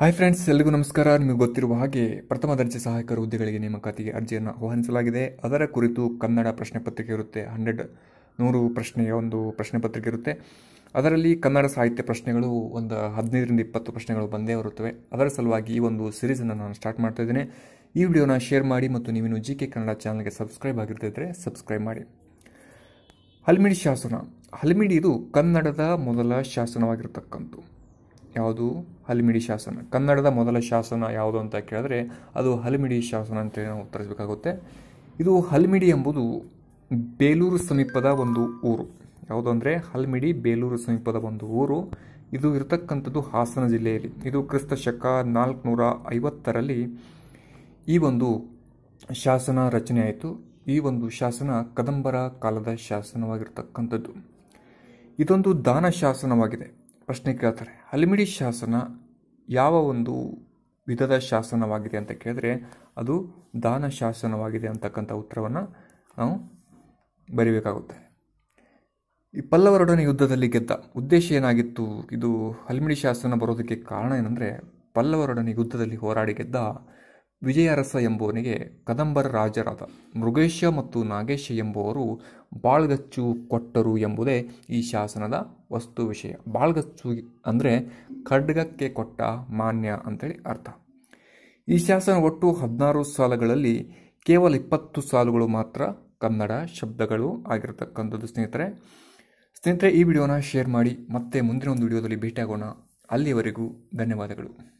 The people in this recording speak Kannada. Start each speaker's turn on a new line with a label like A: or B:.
A: ಹಾಯ್ ಫ್ರೆಂಡ್ಸ್ ಎಲ್ಲರಿಗೂ ನಮಸ್ಕಾರ ನಿಮಗೆ ಗೊತ್ತಿರುವ ಹಾಗೆ ಪ್ರಥಮ ದರ್ಜೆ ಸಹಾಯಕರ ಹುದ್ದೆಗಳಿಗೆ ನೇಮಕಾತಿಗೆ ಅರ್ಜಿಯನ್ನು ಆಹ್ವಾನಿಸಲಾಗಿದೆ ಅದರ ಕುರಿತು ಕನ್ನಡ ಪ್ರಶ್ನೆ ಪತ್ರಿಕೆ ಇರುತ್ತೆ ಹಂಡ್ರೆಡ್ ನೂರು ಪ್ರಶ್ನೆಯ ಒಂದು ಪ್ರಶ್ನೆ ಪತ್ರಿಕೆ ಇರುತ್ತೆ ಅದರಲ್ಲಿ ಕನ್ನಡ ಸಾಹಿತ್ಯ ಪ್ರಶ್ನೆಗಳು ಒಂದು ಹದಿನೈದರಿಂದ ಇಪ್ಪತ್ತು ಪ್ರಶ್ನೆಗಳು ಬಂದೇ ಬರುತ್ತವೆ ಅದರ ಸಲುವಾಗಿ ಈ ಒಂದು ಸೀರೀಸನ್ನು ನಾನು ಸ್ಟಾರ್ಟ್ ಮಾಡ್ತಾ ಇದ್ದೇನೆ ಈ ವಿಡಿಯೋನ ಶೇರ್ ಮಾಡಿ ಮತ್ತು ನೀವಿನ್ನು ಜಿ ಕೆ ಕನ್ನಡ ಚಾನಲ್ಗೆ ಸಬ್ಸ್ಕ್ರೈಬ್ ಆಗಿರ್ತಿದ್ರೆ ಸಬ್ಸ್ಕ್ರೈಬ್ ಮಾಡಿ ಹಲ್ಮಿಡಿ ಶಾಸನ ಹಲ್ಮಿಡಿ ಇದು ಕನ್ನಡದ ಮೊದಲ ಶಾಸನವಾಗಿರತಕ್ಕಂಥ ಯಾವುದು ಹಲಿಮಿಡಿ ಶಾಸನ ಕನ್ನಡದ ಮೊದಲ ಶಾಸನ ಯಾವುದು ಅಂತ ಕೇಳಿದ್ರೆ ಅದು ಹಲಿಮಿಡಿ ಶಾಸನ ಅಂತೇಳಿ ನಾವು ಉತ್ತರಿಸಬೇಕಾಗುತ್ತೆ ಇದು ಹಲ್ಮಿಡಿ ಎಂಬುದು ಬೇಲೂರು ಸಮೀಪದ ಒಂದು ಊರು ಯಾವುದು ಅಂದರೆ ಹಲ್ಮಿಡಿ ಬೇಲೂರು ಸಮೀಪದ ಒಂದು ಊರು ಇದು ಇರತಕ್ಕಂಥದ್ದು ಹಾಸನ ಜಿಲ್ಲೆಯಲ್ಲಿ ಇದು ಕ್ರಿಸ್ತ ಶಕ ನಾಲ್ಕುನೂರ ಐವತ್ತರಲ್ಲಿ ಈ ಒಂದು ಶಾಸನ ರಚನೆ ಆಯಿತು ಈ ಒಂದು ಶಾಸನ ಕದಂಬರ ಕಾಲದ ಶಾಸನವಾಗಿರ್ತಕ್ಕಂಥದ್ದು ಇದೊಂದು ದಾನ ಶಾಸನವಾಗಿದೆ ಪ್ರಶ್ನೆ ಕೇಳ್ತಾರೆ ಹಲಿಮಿಡಿ ಶಾಸನ ಯಾವ ಒಂದು ವಿಧದ ಶಾಸನವಾಗಿದೆ ಅಂತ ಕೇಳಿದ್ರೆ ಅದು ದಾನ ಶಾಸನವಾಗಿದೆ ಅಂತಕ್ಕಂಥ ಉತ್ತರವನ್ನು ನಾವು ಬರೀಬೇಕಾಗುತ್ತೆ ಈ ಪಲ್ಲವರೊಡನೆ ಯುದ್ಧದಲ್ಲಿ ಗೆದ್ದ ಉದ್ದೇಶ ಏನಾಗಿತ್ತು ಇದು ಹಲ್ಮಿಡಿ ಶಾಸನ ಬರೋದಕ್ಕೆ ಕಾರಣ ಏನಂದರೆ ಪಲ್ಲವರೊಡನೆ ಯುದ್ಧದಲ್ಲಿ ಹೋರಾಡಿ ಗೆದ್ದ ವಿಜಯರಸ ಎಂಬುವನಿಗೆ ಕದಂಬರ ರಾಜರಾದ ಮೃಗೇಶ ಮತ್ತು ನಾಗೇಶ ಎಂಬುವರು ಬಾಳ್ಗಚ್ಚು ಕೊಟ್ಟರು ಎಂಬುದೇ ಈ ಶಾಸನದ ವಸ್ತು ವಿಷಯ ಬಾಳ್ಗಚ್ಚು ಅಂದರೆ ಖಡ್ಗಕ್ಕೆ ಕೊಟ್ಟ ಮಾನ್ಯ ಅಂತೇಳಿ ಅರ್ಥ ಈ ಶಾಸನ ಒಟ್ಟು ಹದಿನಾರು ಸಾಲುಗಳಲ್ಲಿ ಕೇವಲ ಇಪ್ಪತ್ತು ಸಾಲುಗಳು ಮಾತ್ರ ಕನ್ನಡ ಶಬ್ದಗಳು ಆಗಿರತಕ್ಕಂಥದ್ದು ಸ್ನೇಹಿತರೆ ಸ್ನೇಹಿತರೆ ಈ ವಿಡಿಯೋನ ಶೇರ್ ಮಾಡಿ ಮತ್ತೆ ಮುಂದಿನ ಒಂದು ವಿಡಿಯೋದಲ್ಲಿ ಭೇಟಿಯಾಗೋಣ ಅಲ್ಲಿಯವರೆಗೂ ಧನ್ಯವಾದಗಳು